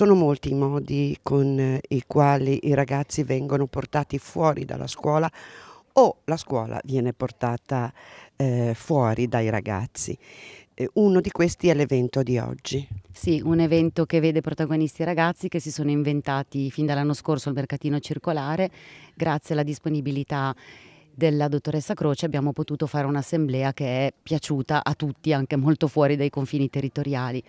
Sono molti i modi con eh, i quali i ragazzi vengono portati fuori dalla scuola o la scuola viene portata eh, fuori dai ragazzi. Uno di questi è l'evento di oggi. Sì, un evento che vede protagonisti ragazzi che si sono inventati fin dall'anno scorso il mercatino circolare grazie alla disponibilità della dottoressa Croce abbiamo potuto fare un'assemblea che è piaciuta a tutti, anche molto fuori dai confini territoriali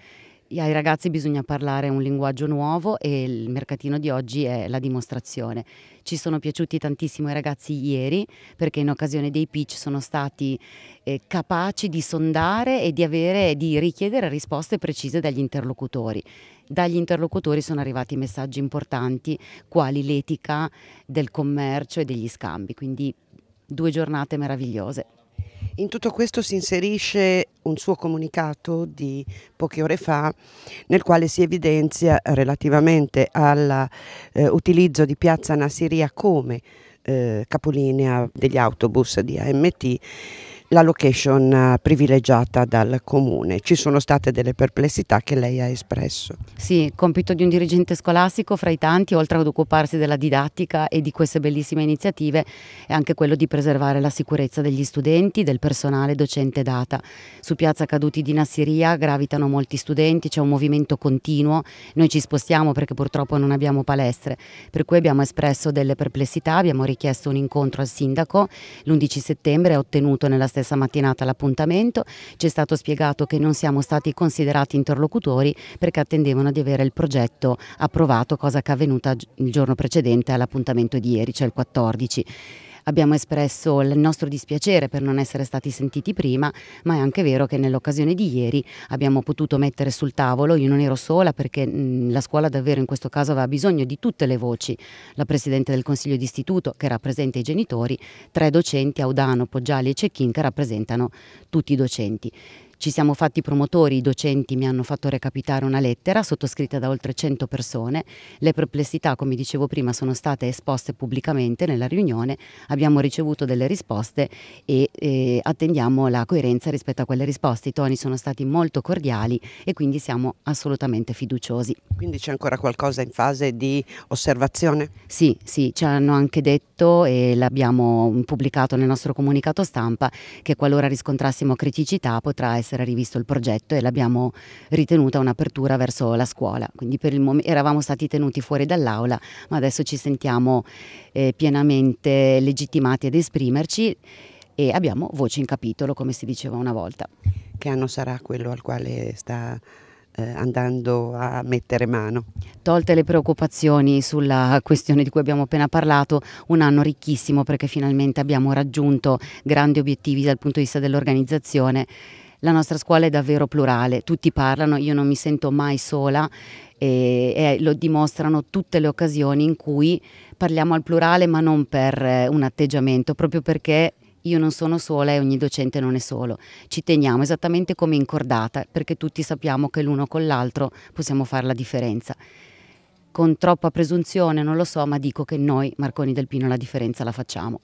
ai ragazzi bisogna parlare un linguaggio nuovo e il mercatino di oggi è la dimostrazione. Ci sono piaciuti tantissimo i ragazzi ieri perché in occasione dei pitch sono stati eh, capaci di sondare e di, avere, di richiedere risposte precise dagli interlocutori. Dagli interlocutori sono arrivati messaggi importanti quali l'etica del commercio e degli scambi, quindi due giornate meravigliose. In tutto questo si inserisce un suo comunicato di poche ore fa nel quale si evidenzia relativamente all'utilizzo eh, di Piazza Nasiria come eh, capolinea degli autobus di AMT la location eh, privilegiata dal comune. Ci sono state delle perplessità che lei ha espresso. Sì, compito di un dirigente scolastico fra i tanti, oltre ad occuparsi della didattica e di queste bellissime iniziative, è anche quello di preservare la sicurezza degli studenti, del personale docente data. Su Piazza Caduti di Nassiria gravitano molti studenti, c'è un movimento continuo, noi ci spostiamo perché purtroppo non abbiamo palestre, per cui abbiamo espresso delle perplessità, abbiamo richiesto un incontro al sindaco l'11 settembre, è ottenuto nella stessa stessa mattinata l'appuntamento, ci è stato spiegato che non siamo stati considerati interlocutori perché attendevano di avere il progetto approvato, cosa che è avvenuta il giorno precedente all'appuntamento di ieri, cioè il 14 abbiamo espresso il nostro dispiacere per non essere stati sentiti prima, ma è anche vero che nell'occasione di ieri abbiamo potuto mettere sul tavolo, io non ero sola perché mh, mm, la scuola davvero in questo caso aveva bisogno di tutte le voci, la Presidente del Consiglio d'Istituto che rappresenta i genitori, tre docenti, Audano, Poggiali e Cecchin che rappresentano tutti i docenti ci siamo fatti promotori, i docenti mi hanno fatto recapitare una lettera sottoscritta da oltre 100 persone, le perplessità come dicevo prima sono state esposte pubblicamente nella riunione, abbiamo ricevuto delle risposte e eh, attendiamo la coerenza rispetto a quelle risposte, i toni sono stati molto cordiali e quindi siamo assolutamente fiduciosi. Quindi c'è ancora qualcosa in fase di osservazione? Sì, sì, ci hanno anche detto e l'abbiamo pubblicato nel nostro comunicato stampa che qualora riscontrassimo criticità potrà essere essere rivisto il progetto e l'abbiamo ritenuta un'apertura verso la scuola. Quindi per il momento eravamo stati tenuti fuori dall'aula, ma adesso ci sentiamo eh, pienamente legittimati ad esprimerci e abbiamo voce in capitolo, come si diceva una volta. Che anno sarà quello al quale sta eh, andando a mettere mano? Tolte le preoccupazioni sulla questione di cui abbiamo appena parlato, un anno ricchissimo perché finalmente abbiamo raggiunto grandi obiettivi dal punto di vista dell'organizzazione la nostra scuola è davvero plurale, tutti parlano, io non mi sento mai sola e, e lo dimostrano tutte le occasioni in cui parliamo al plurale ma non per eh, un atteggiamento, proprio perché io non sono sola e ogni docente non è solo. Ci teniamo esattamente come in cordata perché tutti sappiamo che l'uno con l'altro possiamo fare la differenza. Con troppa presunzione non lo so, ma dico che noi, Marconi del Pino, la differenza la facciamo.